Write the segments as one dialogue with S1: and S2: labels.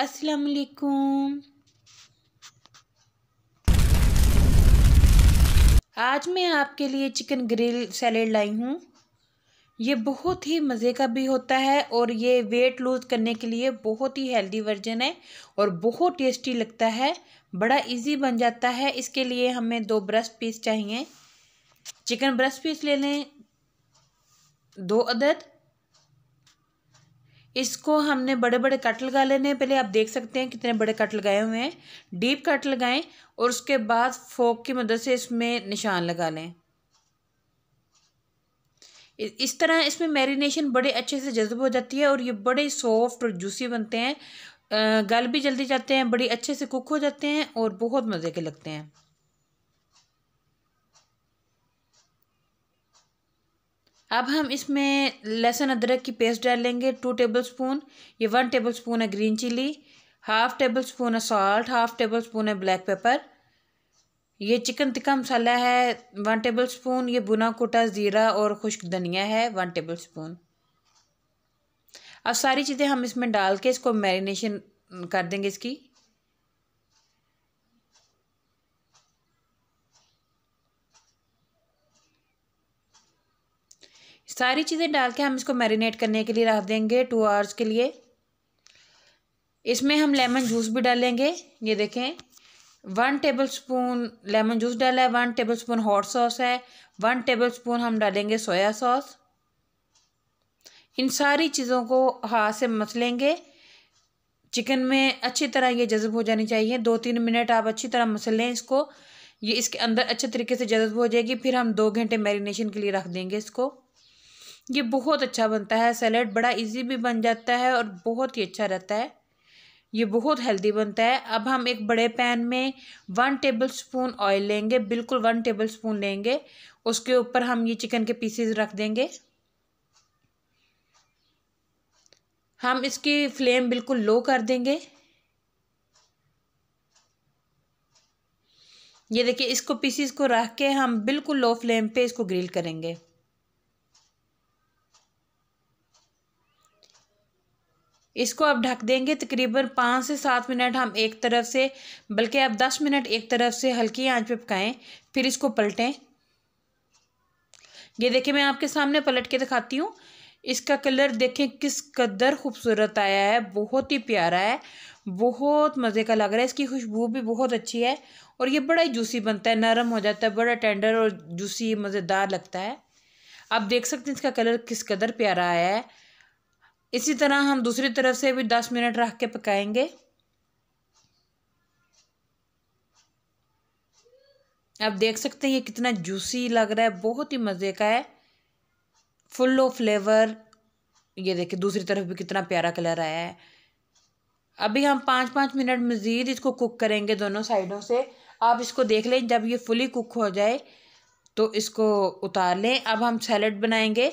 S1: अस्सलाम वालेकुम आज मैं आपके लिए चिकन ग्रिल सैलेड लाई हूँ ये बहुत ही मज़े का भी होता है और ये वेट लूज़ करने के लिए बहुत ही हेल्दी वर्जन है और बहुत टेस्टी लगता है बड़ा इजी बन जाता है इसके लिए हमें दो ब्रश पीस चाहिए चिकन ब्रश पीस ले लें दो अदद इसको हमने बड़े बड़े कट लगा लेने हैं पहले आप देख सकते हैं कितने बड़े कट लगाए हुए हैं डीप कट लगाएं और उसके बाद फोक की मदद से इसमें निशान लगा लें इस तरह इसमें मैरिनेशन बड़े अच्छे से जज्ब हो जाती है और ये बड़े सॉफ्ट और जूसी बनते हैं गल भी जल्दी जाते हैं बड़े अच्छे से कुक हो जाते हैं और बहुत मज़े के लगते हैं अब हम इसमें लहसुन अदरक की पेस्ट डालेंगे टू टेबल स्पून ये वन टेबल स्पून है green chilli half tablespoon है सॉल्ट हाफ़ टेबल स्पून है ब्लैक पेपर ये चिकन टिक्का मसाला है वन टेबल स्पून ये बुना कोटा ज़ीरा और खुश्क धनिया है वन टेबल स्पून अब सारी चीज़ें हम इसमें डाल के इसको मैरिनेशन कर देंगे इसकी सारी चीज़ें डाल के हम इसको मैरिनेट करने के लिए रख देंगे टू आवर्स के लिए इसमें हम लेमन जूस भी डालेंगे ये देखें one tablespoon lemon juice डाला है one tablespoon hot sauce है वन टेबल स्पून हम डालेंगे सोया सॉस इन सारी चीज़ों को हाथ से मसलेंगे चिकन में अच्छी तरह ये जज्ब हो जानी चाहिए दो तीन मिनट आप अच्छी तरह मसल लें इसको ये इसके अंदर अच्छे तरीके से जज्ब हो जाएगी फिर हम दो घंटे मैरिनेशन के लिए रख देंगे इसको ये बहुत अच्छा बनता है सैलड बड़ा इजी भी बन जाता है और बहुत ही अच्छा रहता है ये बहुत हेल्दी बनता है अब हम एक बड़े पैन में वन टेबल स्पून ऑयल लेंगे बिल्कुल वन टेबल स्पून लेंगे उसके ऊपर हम ये चिकन के पीसेस रख देंगे हम इसकी फ्लेम बिल्कुल लो कर देंगे ये देखिए इसको पीसीस को रख के हम बिल्कुल लो फ्लेम पे इसको ग्रिल करेंगे इसको आप ढक देंगे तकरीबन पाँच से सात मिनट हम एक तरफ से बल्कि आप दस मिनट एक तरफ से हल्की आंच पे पकाएं फिर इसको पलटें ये देखिए मैं आपके सामने पलट के दिखाती हूँ इसका कलर देखें किस कदर खूबसूरत आया है बहुत ही प्यारा है बहुत मज़े का लग रहा है इसकी खुशबू भी बहुत अच्छी है और ये बड़ा ही जूसी बनता है नरम हो जाता है बड़ा टेंडर और जूसी मज़ेदार लगता है आप देख सकते हैं इसका कलर किस कदर प्यारा आया है इसी तरह हम दूसरी तरफ से भी दस मिनट रख के पकाएंगे आप देख सकते हैं ये कितना जूसी लग रहा है बहुत ही मज़े का है फुल ऑफ फ्लेवर ये देखिए दूसरी तरफ भी कितना प्यारा कलर आया है अभी हम पाँच पाँच मिनट मज़ीद इसको कुक करेंगे दोनों साइडों से आप इसको देख लें जब ये फुली कुक हो जाए तो इसको उतार लें अब हम सैलड बनाएंगे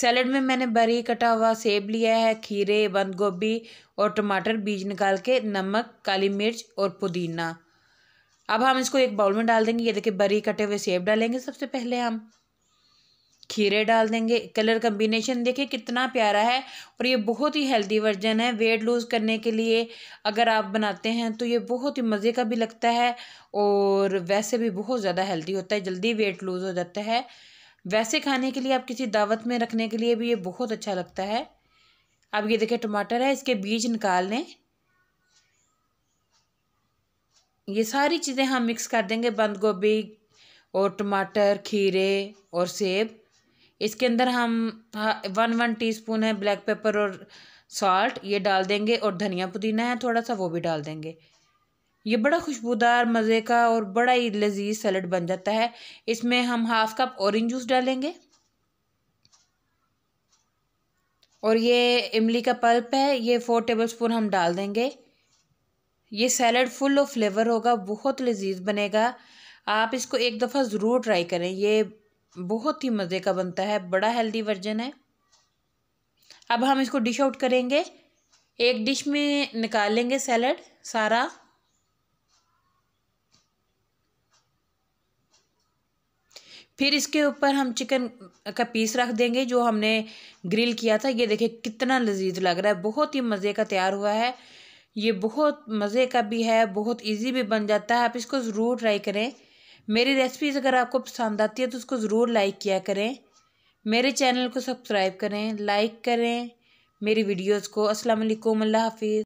S1: सैलड में मैंने बरी कटा हुआ सेब लिया है खीरे बंद गोभी और टमाटर बीज निकाल के नमक काली मिर्च और पुदीना अब हम इसको एक बाउल में डाल देंगे ये देखिए बरी कटे हुए सेब डालेंगे सबसे पहले हम खीरे डाल देंगे कलर कम्बिनेशन देखिए कितना प्यारा है और ये बहुत ही हेल्दी वर्जन है वेट लूज़ करने के लिए अगर आप बनाते हैं तो ये बहुत ही मज़े का भी लगता है और वैसे भी बहुत ज़्यादा हेल्दी होता है जल्दी वेट लूज़ हो जाता है वैसे खाने के लिए आप किसी दावत में रखने के लिए भी ये बहुत अच्छा लगता है अब ये देखिए टमाटर है इसके बीज निकाल लें ये सारी चीज़ें हम मिक्स कर देंगे बंद गोभी और टमाटर खीरे और सेब इसके अंदर हम हाँ, वन वन टीस्पून है ब्लैक पेपर और सॉल्ट ये डाल देंगे और धनिया पुदीना है थोड़ा सा वो भी डाल देंगे ये बड़ा खुशबूदार मज़े का और बड़ा ही लजीज सैलड बन जाता है इसमें हम हाफ़ कप औरेंज जूस डालेंगे और ये इमली का पल्प है ये फोर टेबल स्पून हम डाल देंगे ये सैलड फुल ऑफ फ्लेवर होगा बहुत लजीज बनेगा आप इसको एक दफ़ा ज़रूर ट्राई करें ये बहुत ही मज़े का बनता है बड़ा हेल्दी वर्जन है अब हम इसको डिश आउट करेंगे एक डिश में निकालेंगे सैलड सारा फिर इसके ऊपर हम चिकन का पीस रख देंगे जो हमने ग्रिल किया था ये देखिए कितना लजीज लग रहा है बहुत ही मज़े का तैयार हुआ है ये बहुत मज़े का भी है बहुत इजी भी बन जाता है आप इसको ज़रूर ट्राई करें मेरी रेसिपीज़ अगर आपको पसंद आती है तो उसको ज़रूर लाइक किया करें मेरे चैनल को सब्सक्राइब करें लाइक करें मेरी वीडियोज़ को अस्सलाम वालेकुम अल्लाह हाफिज़